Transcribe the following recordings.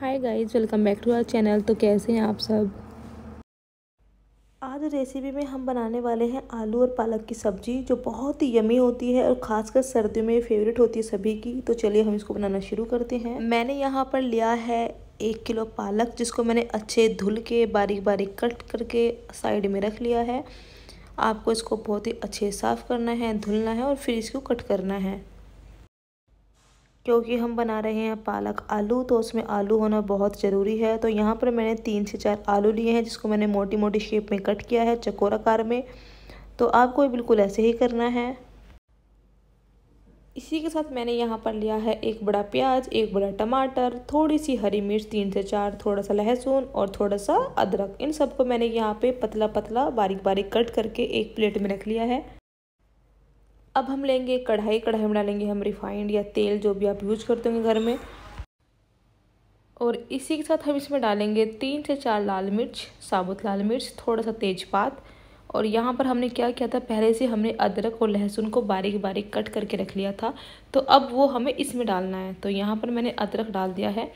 hi guys welcome back to our channel तो कैसे हैं आप सब आज रेसिपी में हम बनाने वाले हैं आलू और पालक की सब्ज़ी जो बहुत ही यमी होती है और ख़ासकर सर्दियों में फेवरेट होती है सभी की तो चलिए हम इसको बनाना शुरू करते हैं मैंने यहाँ पर लिया है एक किलो पालक जिसको मैंने अच्छे धुल के बारीक बारीक कट करके साइड में रख लिया है आपको इसको बहुत ही अच्छे साफ़ करना है धुलना है और फिर इसको कट करना है क्योंकि हम बना रहे हैं पालक आलू तो उसमें आलू होना बहुत ज़रूरी है तो यहाँ पर मैंने तीन से चार आलू लिए हैं जिसको मैंने मोटी मोटी शेप में कट किया है चकोराकार में तो आपको बिल्कुल ऐसे ही करना है इसी के साथ मैंने यहाँ पर लिया है एक बड़ा प्याज एक बड़ा टमाटर थोड़ी सी हरी मिर्च तीन से चार थोड़ा सा लहसुन और थोड़ा सा अदरक इन सबको मैंने यहाँ पे पतला पतला बारीक बारीक कट करके एक प्लेट में रख लिया है अब हम लेंगे कढ़ाई कढ़ाई में डालेंगे हम रिफाइंड या तेल जो भी आप यूज करते होंगे घर में और इसी के साथ हम इसमें डालेंगे तीन से चार लाल मिर्च साबुत लाल मिर्च थोड़ा सा तेज़पात और यहाँ पर हमने क्या किया था पहले से हमने अदरक और लहसुन को बारीक बारीक कट करके रख लिया था तो अब वो हमें इसमें डालना है तो यहाँ पर मैंने अदरक डाल दिया है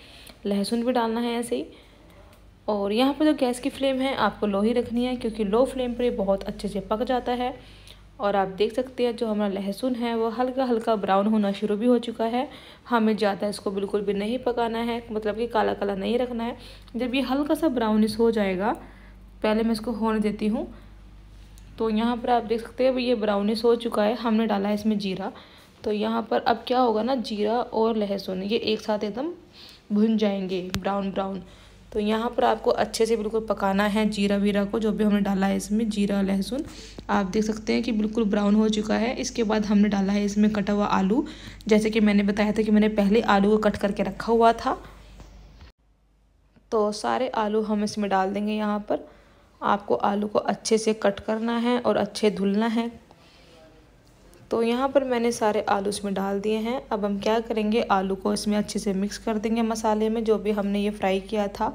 लहसुन भी डालना है ऐसे ही और यहाँ पर जो गैस की फ्लेम है आपको लो ही रखनी है क्योंकि लो फ्लेम पर ये बहुत अच्छे से पक जाता है और आप देख सकते हैं जो हमारा लहसुन है वो हल्का हल्का ब्राउन होना शुरू भी हो चुका है हमें ज़्यादा इसको बिल्कुल भी नहीं पकाना है मतलब कि काला काला नहीं रखना है जब ये हल्का सा ब्राउनिस हो जाएगा पहले मैं इसको होने देती हूँ तो यहाँ पर आप देख सकते हैं ये ब्राउनिस हो चुका है हमने डाला है इसमें जीरा तो यहाँ पर अब क्या होगा ना जीरा और लहसुन ये एक साथ एकदम भुन जाएंगे ब्राउन ब्राउन तो यहाँ पर आपको अच्छे से बिल्कुल पकाना है जीरा वीरा को जो भी हमने डाला है इसमें जीरा लहसुन आप देख सकते हैं कि बिल्कुल ब्राउन हो चुका है इसके बाद हमने डाला है इसमें कटा हुआ आलू जैसे कि मैंने बताया था कि मैंने पहले आलू को कट करके रखा हुआ था तो सारे आलू हम इसमें डाल देंगे यहाँ पर आपको आलू को अच्छे से कट करना है और अच्छे धुलना है तो यहाँ पर मैंने सारे आलू इसमें डाल दिए हैं अब हम क्या करेंगे आलू को इसमें अच्छे से मिक्स कर देंगे मसाले में जो भी हमने ये फ्राई किया था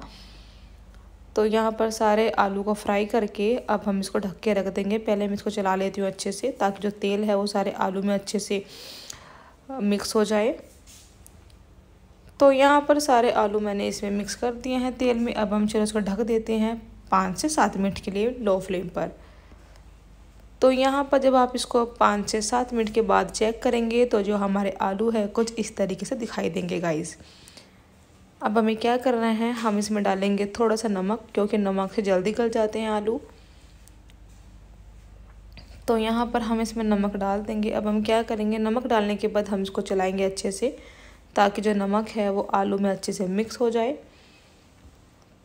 तो यहाँ पर सारे आलू को फ्राई करके अब हम इसको ढक के रख देंगे पहले मैं इसको चला लेती हूँ अच्छे से ताकि जो तेल है वो सारे आलू में अच्छे से मिक्स हो जाए तो यहाँ पर सारे आलू मैंने इसमें मिक्स कर दिए हैं तेल में अब हम चलो इसको ढक देते हैं पाँच से सात मिनट के लिए लो फ्लेम पर तो यहाँ पर जब आप इसको पाँच से सात मिनट के बाद चेक करेंगे तो जो हमारे आलू है कुछ इस तरीके से दिखाई देंगे गाइस अब हमें क्या करना है हम इसमें डालेंगे थोड़ा सा नमक क्योंकि नमक से जल्दी गल जाते हैं आलू तो यहाँ पर हम इसमें नमक डाल देंगे अब हम क्या करेंगे नमक डालने के बाद हम इसको चलाएँगे अच्छे से ताकि जो नमक है वो आलू में अच्छे से मिक्स हो जाए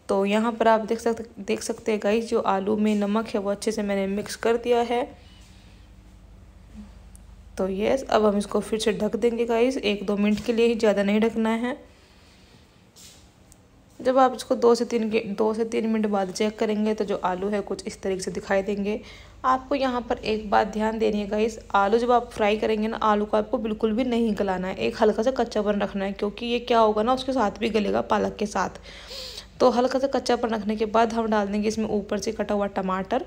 तो यहाँ पर आप देख सकते देख सकते हैं गाइस जो आलू में नमक है वो अच्छे से मैंने मिक्स कर दिया है तो यस अब हम इसको फिर से ढक देंगे गाइस एक दो मिनट के लिए ही ज़्यादा नहीं ढकना है जब आप इसको दो से तीन के दो से तीन मिनट बाद चेक करेंगे तो जो आलू है कुछ इस तरीके से दिखाई देंगे आपको यहाँ पर एक बात ध्यान देनी है गाइस आलू जब आप फ्राई करेंगे ना आलू को आपको बिल्कुल भी नहीं गलाना है एक हल्का सा कच्चा बन रखना है क्योंकि ये क्या होगा ना उसके साथ भी गलेगा पालक के साथ तो हल्का सा कच्चापन रखने के बाद हम डाल देंगे इसमें ऊपर से कटा हुआ टमाटर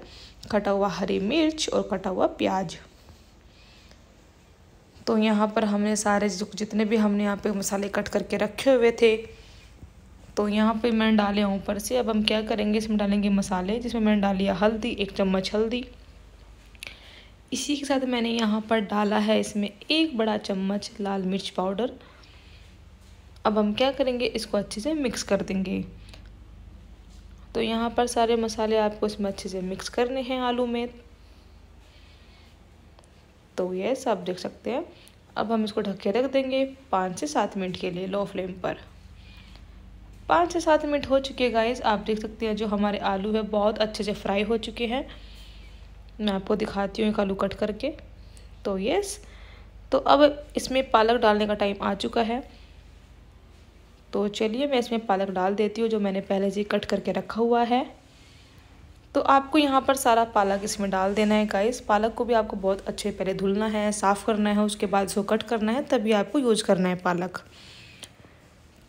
कटा हुआ हरी मिर्च और कटा हुआ प्याज तो यहाँ पर हमने सारे जितने भी हमने यहाँ पे मसाले कट करके रखे हुए थे तो यहाँ पे मैंने डाले हैं ऊपर से अब हम क्या करेंगे इसमें डालेंगे मसाले जिसमें मैंने डाली हल्दी एक चम्मच हल्दी इसी के साथ मैंने यहाँ पर डाला है इसमें एक बड़ा चम्मच लाल मिर्च पाउडर अब हम क्या करेंगे इसको अच्छे से मिक्स कर देंगे तो यहाँ पर सारे मसाले आपको इसमें अच्छे से मिक्स करने हैं आलू में तो यस आप देख सकते हैं अब हम इसको ढक के रख देंगे पाँच से सात मिनट के लिए लो फ्लेम पर पाँच से सात मिनट हो चुके हैं गाइस आप देख सकते हैं जो हमारे आलू है बहुत अच्छे से फ्राई हो चुके हैं मैं आपको दिखाती हूँ एक आलू कट करके तो यस तो अब इसमें पालक डालने का टाइम आ चुका है तो चलिए मैं इसमें पालक डाल देती हूँ जो मैंने पहले से कट करके रखा हुआ है तो आपको यहाँ पर सारा पालक इसमें डाल देना है गाइस पालक को भी आपको बहुत अच्छे पहले धुलना है साफ़ करना है उसके बाद इसको कट करना है तभी आपको यूज करना है पालक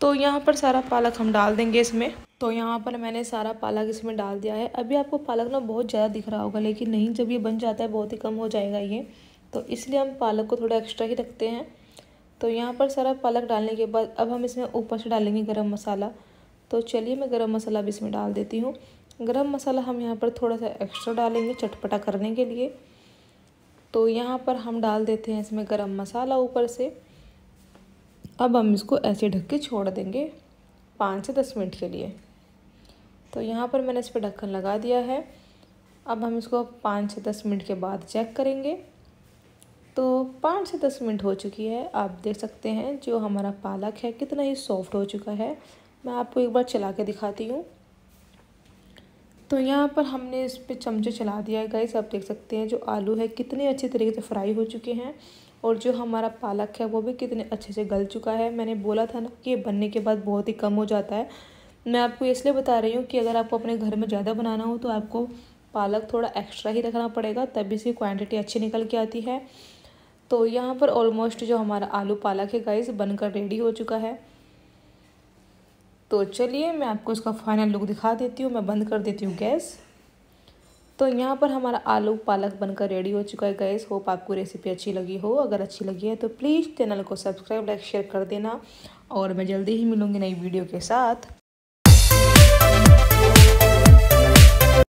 तो यहाँ पर सारा पालक हम डाल देंगे इसमें तो यहाँ पर मैंने सारा पालक इसमें डाल दिया है अभी आपको पालक ना बहुत ज़्यादा दिख रहा होगा लेकिन नहीं जब ये बन जाता है बहुत ही कम हो जाएगा ये तो इसलिए हम पालक को थोड़ा एक्स्ट्रा ही रखते हैं तो यहाँ पर सारा पालक डालने के बाद अब हम इसमें ऊपर से डालेंगे गरम मसाला तो चलिए मैं गरम मसाला अब इसमें डाल देती हूँ गरम मसाला हम यहाँ पर थोड़ा सा एक्स्ट्रा डालेंगे चटपटा करने के लिए तो यहाँ पर हम डाल देते हैं इसमें गरम मसाला ऊपर से अब हम इसको ऐसे ढक के छोड़ देंगे पाँच से दस मिनट के लिए तो यहाँ पर मैंने इस पर ढक्कन लगा दिया है अब हम इसको पाँच से दस मिनट के बाद चेक करेंगे तो पाँच से दस मिनट हो चुकी है आप देख सकते हैं जो हमारा पालक है कितना ही सॉफ्ट हो चुका है मैं आपको एक बार चला के दिखाती हूँ तो यहाँ पर हमने इस पर चमचे चला दिया है गाइस आप देख सकते हैं जो आलू है कितने अच्छे तरीके से फ्राई हो चुके हैं और जो हमारा पालक है वो भी कितने अच्छे से गल चुका है मैंने बोला था ना कि ये बनने के बाद बहुत ही कम हो जाता है मैं आपको इसलिए बता रही हूँ कि अगर आपको अपने घर में ज़्यादा बनाना हो तो आपको पालक थोड़ा एक्स्ट्रा ही रखना पड़ेगा तभी इसकी क्वांटिटी अच्छी निकल के आती है तो यहाँ पर ऑलमोस्ट जो हमारा आलू पालक है गाइस बनकर रेडी हो चुका है तो चलिए मैं आपको इसका फाइनल लुक दिखा देती हूँ मैं बंद कर देती हूँ गैस तो यहाँ पर हमारा आलू पालक बनकर रेडी हो चुका है गैस होप आपको रेसिपी अच्छी लगी हो अगर अच्छी लगी है तो प्लीज़ चैनल को सब्सक्राइब लाइक शेयर कर देना और मैं जल्दी ही मिलूँगी नई वीडियो के साथ